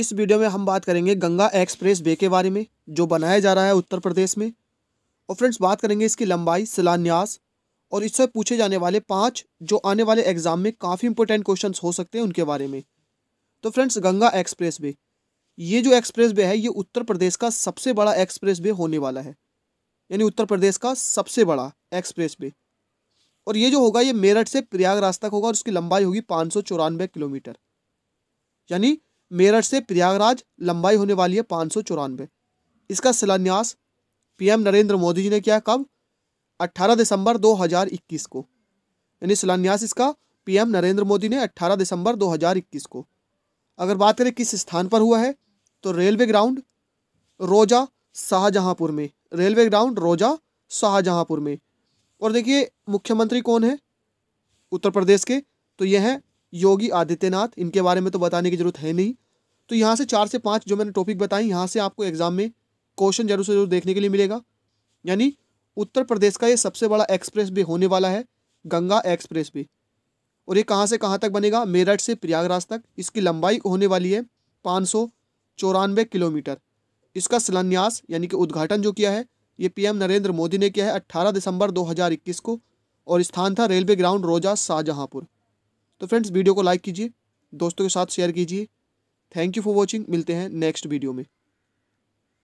इस वीडियो में हम बात करेंगे गंगा एक्सप्रेस वे के बारे में जो बनाया जा रहा है उत्तर प्रदेश में और फ्रेंड्स बात करेंगे इसकी लंबाई शिलान्यास और इससे पूछे जाने वाले पाँच जो आने वाले एग्जाम में काफ़ी इंपॉर्टेंट क्वेश्चन हो सकते हैं उनके बारे में तो फ्रेंड्स गंगा एक्सप्रेस वे ये जो एक्सप्रेस वे है ये उत्तर प्रदेश का सबसे बड़ा एक्सप्रेस वे होने वाला है यानी उत्तर प्रदेश का सबसे बड़ा एक्सप्रेस वे और ये जो होगा ये मेरठ से प्रयागराज तक होगा और उसकी लंबाई होगी पाँच किलोमीटर यानी मेरठ से प्रयागराज लंबाई होने वाली है पाँच सौ चौरानवे इसका शिलान्यास पीएम नरेंद्र मोदी जी ने किया कब 18 दिसंबर 2021 को यानी शिलान्यास इसका पीएम नरेंद्र मोदी ने 18 दिसंबर 2021 को अगर बात करें किस स्थान पर हुआ है तो रेलवे ग्राउंड रोजा शाहजहाँपुर में रेलवे ग्राउंड रोजा शाहजहाँपुर में और देखिए मुख्यमंत्री कौन है उत्तर प्रदेश के तो ये हैं योगी आदित्यनाथ इनके बारे में तो बताने की जरूरत है नहीं तो यहाँ से चार से पाँच जो मैंने टॉपिक बताए यहाँ से आपको एग्ज़ाम में क्वेश्चन जरूर से जरूर देखने के लिए मिलेगा यानी उत्तर प्रदेश का ये सबसे बड़ा एक्सप्रेस वे होने वाला है गंगा एक्सप्रेस वे और ये कहाँ से कहाँ तक बनेगा मेरठ से प्रयागराज तक इसकी लंबाई होने वाली है पाँच सौ चौरानवे किलोमीटर इसका शिलान्यास यानी कि उद्घाटन जो किया है ये पीएम नरेंद्र मोदी ने किया है 18 दिसंबर 2021 को और स्थान था रेलवे ग्राउंड रोजा शाहजहाँपुर तो फ्रेंड्स वीडियो को लाइक कीजिए दोस्तों के साथ शेयर कीजिए थैंक यू फॉर वॉचिंग मिलते हैं नेक्स्ट वीडियो में